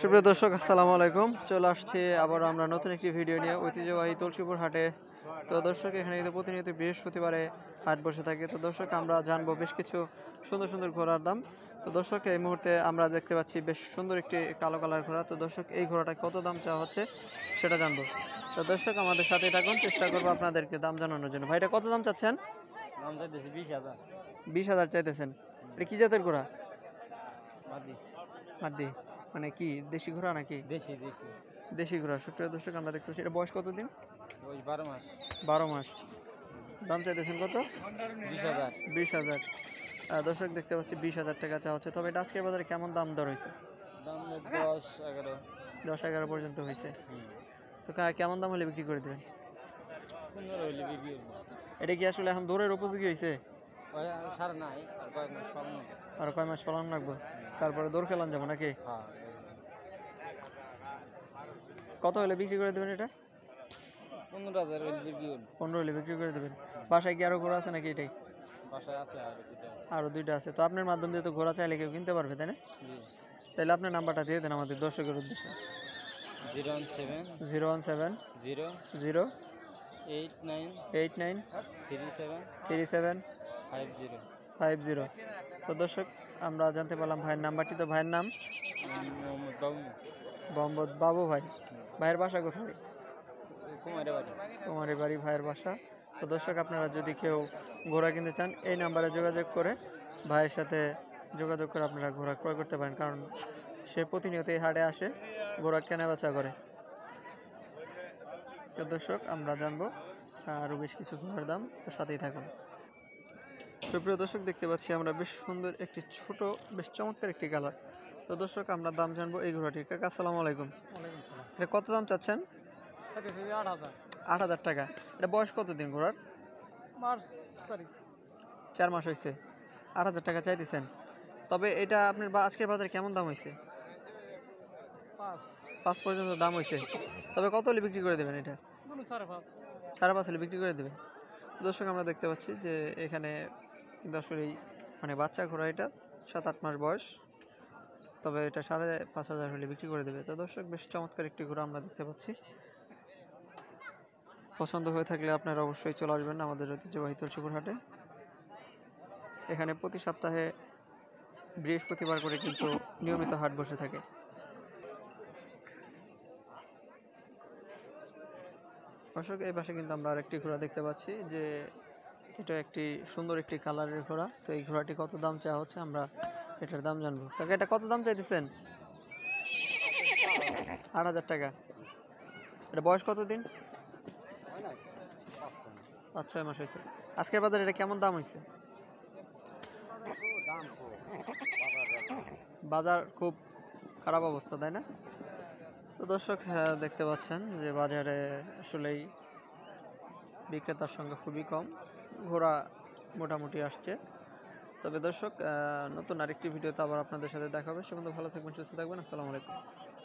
সুপ্রিয় দর্শক আসসালামু আলাইকুম চলে আসছি আবার আমরা নতুন একটি ভিডিও নিয়ে ঐতিহ্যবাহী তুলসীপুর হাটে তো দর্শক এখানে কিন্তু প্রতিনিয়ত বৃহস্পতিবারে হাট বসে থাকে তো দর্শক আমরা জানবো বেশ কিছু সুন্দর সুন্দর ঘোড়ার দাম তো দর্শক এই মুহূর্তে আমরা দেখতে পাচ্ছি বেশ সুন্দর একটি কালো কালার ঘোড়া তো দর্শক এই ঘোড়াটা কত দাম চাওয়া হচ্ছে সেটা জানবো তো দর্শক আমাদের সাথে থাকুন চেষ্টা করবো আপনাদেরকে দাম জানানোর জন্য ভাইটা কত দাম চাচ্ছেন বিশ হাজার বিশ হাজার চাইতেছেন এটা কী জাতের ঘোড়া মাদি মানে কি দেশি ঘোড়া নাকি দেশি দেশি দেশি ঘোড়া সুপ্রিয় দর্শক আমরা দেখতে পাচ্ছি এটা বয়স কত দিন বারো মাস বারো মাস দাম চাইতেছেন কত বিশ হাজার বিশ হাজার দর্শক দেখতে পাচ্ছি বিশ হাজার টাকা চা হচ্ছে তবে এটা আজকের বাজারে কেমন দাম দর হয়েছে দাম দশ এগারো দশ এগারো পর্যন্ত হয়েছে তো কেমন দাম হলে বিক্রি করে দেবেন এটা কি আসলে এখন দৌড়ের উপযোগী হয়েছে সার নাই কয়েক মাস আর কয় মাস ফলান লাগবে তারপরে দৌড় খেলান যাবো নাকি হ্যাঁ। কত হলে বিক্রি করে দেবেন এটা পনেরো হলে বিক্রি করে দেবেন বাসায় কি আরো ঘোরা আছে নাকি এটাই আরো দুইটা আছে তো আপনার মাধ্যম দিয়ে তো ঘোরা চাইলে কেউ কিনতে পারবে তাই না তাহলে আপনার নাম্বারটা দিয়ে দেন আমাদের দর্শকের উদ্দেশ্যে zero one seven zero one seven zero zero eight nine eight nine three seven three seven five zero five zero তো দর্শক আমরা জানতে পারলাম ভাইয়ের নাম্বারটি তো ভাইয়ের নাম মোহাম্মদ বাবু ভাই ভাইয়ের বাসা কোথায় কুমারে বাড়ি ভাইয়ের বাসা তো দর্শক আপনারা যদি কেউ ঘোড়া কিনতে চান এই নাম্বারে যোগাযোগ করে ভাইয়ের সাথে যোগাযোগ করে আপনারা ঘোড়া ক্রয় করতে পারেন কারণ সে প্রতিনিয়ত এই হাটে আসে ঘোড়া কেনাবেচা করে তো দর্শক আমরা জানবো আরও বেশ কিছু ঘোড়ার দাম তো সাথেই থাকুন তো প্রিয় দর্শক দেখতে পাচ্ছি আমরা বেশ সুন্দর একটি ছোট বেশ চমৎকার একটি কালার তো দর্শক আমরা দাম জানবো এই ঘোড়াটির কাকা আসসালামু আলাইকুম এটা কত দাম চাচ্ছেন আট হাজার টাকা এটা বয়স কতদিন ঘোড়ার চার মাস হয়েছে আট হাজার টাকা চাইতেছেন তবে এটা আপনার আজকের বাজারে কেমন দাম হয়েছে পাঁচ পর্যন্ত দাম হয়েছে তবে কত হলে বিক্রি করে দেবেন এটা সাড়ে পাঁচ হলে বিক্রি করে দেবেন দর্শক আমরা দেখতে পাচ্ছি যে এখানে কিন্তু আসলে মানে বাচ্চা ঘোড়া এটা সাত আট মাস বয়স তবে এটা সাড়ে পাঁচ হাজার হলে বিক্রি করে দেবে তো দর্শক বেশ চমৎকার একটি ঘোড়া আমরা দেখতে পাচ্ছি পছন্দ হয়ে থাকলে আপনারা অবশ্যই চলে আসবেন আমাদের ঐতিহ্যবাহী হাটে এখানে প্রতি সপ্তাহে বৃহস্পতিবার করে কিন্তু নিয়মিত হাট বসে থাকে দর্শক এই পাশে কিন্তু আমরা আরেকটি ঘোড়া দেখতে পাচ্ছি যে এটা একটি সুন্দর একটি কালারের ঘোড়া তো এই ঘোড়াটি কত দাম চাওয়া হচ্ছে আমরা এটার দাম জানবো কাকা এটা কত দাম চাইতেছেন আট হাজার টাকা এটা বয়স কত দিন পাঁচ ছয় মাস হয়েছে আজকের বাজারে এটা কেমন দাম হয়েছে বাজার খুব খারাপ অবস্থা তাই না তো দর্শক হ্যাঁ, দেখতে পাচ্ছেন যে বাজারে আসলেই বিক্রেতার সংখ্যা খুবই কম ঘোরা মোটামুটি আসছে তবে দর্শক নতুন আরেকটি ভিডিওতে আবার আপনাদের সাথে দেখা হবে সে ভালো থাকবেন সুস্থ থাকবেন আসসালামু আলাইকুম